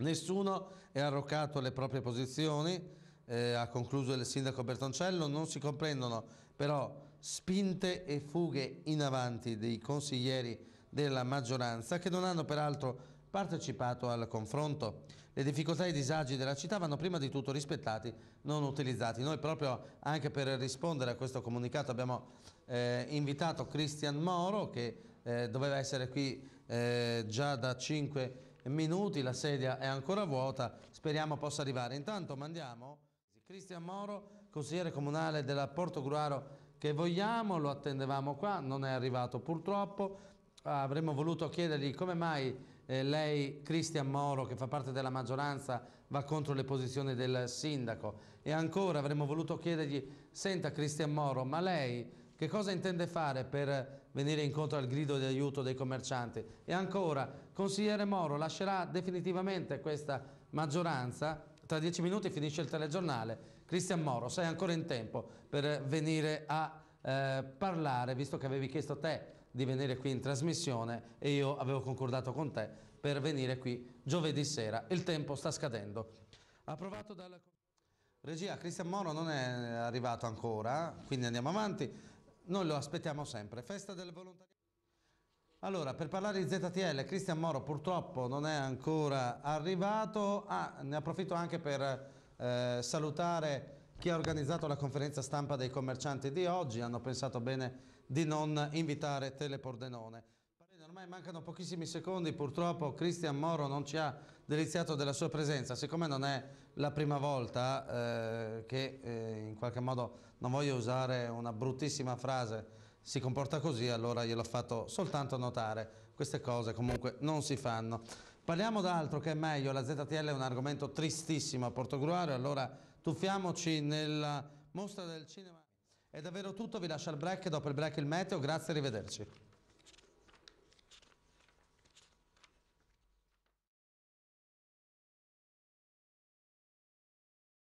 Nessuno è arroccato alle proprie posizioni, eh, ha concluso il sindaco Bertoncello, non si comprendono però spinte e fughe in avanti dei consiglieri della maggioranza che non hanno peraltro partecipato al confronto. Le difficoltà e i disagi della città vanno prima di tutto rispettati, non utilizzati. Noi proprio anche per rispondere a questo comunicato abbiamo eh, invitato Cristian Moro che eh, doveva essere qui eh, già da 5 minuti, la sedia è ancora vuota, speriamo possa arrivare. Intanto mandiamo Cristian Moro, consigliere comunale della Portogruaro che vogliamo, lo attendevamo qua, non è arrivato purtroppo, avremmo voluto chiedergli come mai eh, lei, Cristian Moro, che fa parte della maggioranza, va contro le posizioni del sindaco e ancora avremmo voluto chiedergli, senta Cristian Moro, ma lei che cosa intende fare per venire incontro al grido di aiuto dei commercianti? E ancora, consigliere Moro lascerà definitivamente questa maggioranza? Tra dieci minuti finisce il telegiornale. Cristian Moro, sei ancora in tempo per venire a eh, parlare, visto che avevi chiesto te di venire qui in trasmissione e io avevo concordato con te per venire qui giovedì sera. Il tempo sta scadendo. Approvato dalla... Regia, Cristian Moro non è arrivato ancora, quindi andiamo avanti. Noi lo aspettiamo sempre. Festa del volontariato. Allora, per parlare di ZTL, Cristian Moro purtroppo non è ancora arrivato. Ah, ne approfitto anche per eh, salutare chi ha organizzato la conferenza stampa dei commercianti di oggi. Hanno pensato bene di non invitare Telepordenone. Ormai mancano pochissimi secondi, purtroppo Cristian Moro non ci ha deliziato della sua presenza, siccome non è la prima volta eh, che eh, in qualche modo non voglio usare una bruttissima frase, si comporta così, allora gliel'ho fatto soltanto notare. Queste cose comunque non si fanno. Parliamo d'altro che è meglio, la ZTL è un argomento tristissimo a Portogruaro, allora tuffiamoci nella mostra del cinema. È davvero tutto, vi lascio al break, dopo il break il meteo, grazie e arrivederci.